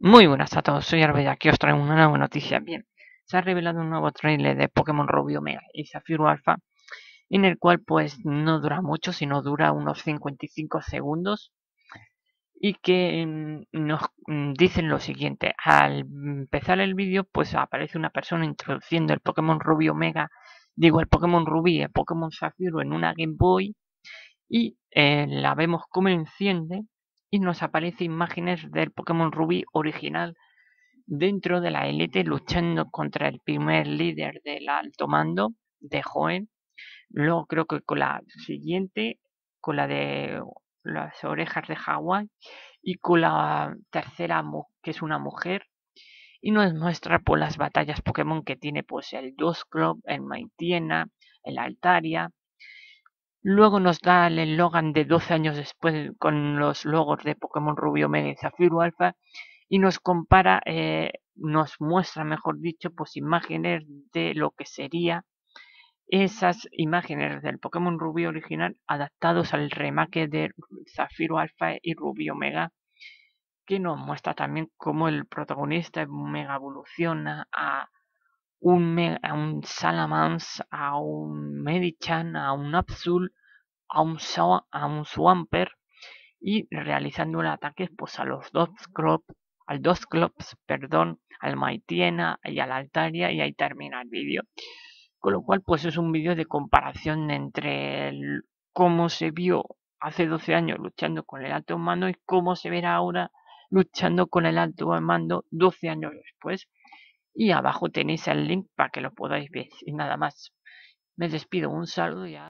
Muy buenas a todos, soy Arbella, aquí os traigo una nueva noticia. Bien, se ha revelado un nuevo trailer de Pokémon Rubio Omega y Zafiro Alpha, en el cual pues no dura mucho, sino dura unos 55 segundos, y que mm, nos mm, dicen lo siguiente, al empezar el vídeo pues aparece una persona introduciendo el Pokémon Rubio Omega, digo el Pokémon Ruby, el Pokémon Zafiro en una Game Boy, y eh, la vemos cómo enciende y nos aparecen imágenes del Pokémon Rubí original dentro de la élite luchando contra el primer líder del alto mando de Joen Luego creo que con la siguiente, con la de las orejas de Hawaii y con la tercera que es una mujer y nos muestra por pues, las batallas Pokémon que tiene pues el en el Maitiena, el Altaria, Luego nos da el eslogan de 12 años después con los logos de Pokémon Rubio Omega y Zafiro Alpha y nos compara, eh, nos muestra, mejor dicho, pues imágenes de lo que sería esas imágenes del Pokémon Rubio original adaptados al remake de Zafiro Alpha y Rubio Omega, que nos muestra también cómo el protagonista mega evoluciona a un, a un a un Medichan, a un Abzul, a un, Swamper y realizando un ataque pues, a los dos crop, al dos clubs, perdón, al Maitiena y al Altaria y ahí termina el vídeo. Con lo cual pues es un vídeo de comparación entre cómo se vio hace 12 años luchando con el alto mando y cómo se verá ahora luchando con el alto mando 12 años después y abajo tenéis el link para que lo podáis ver y nada más. Me despido, un saludo ya.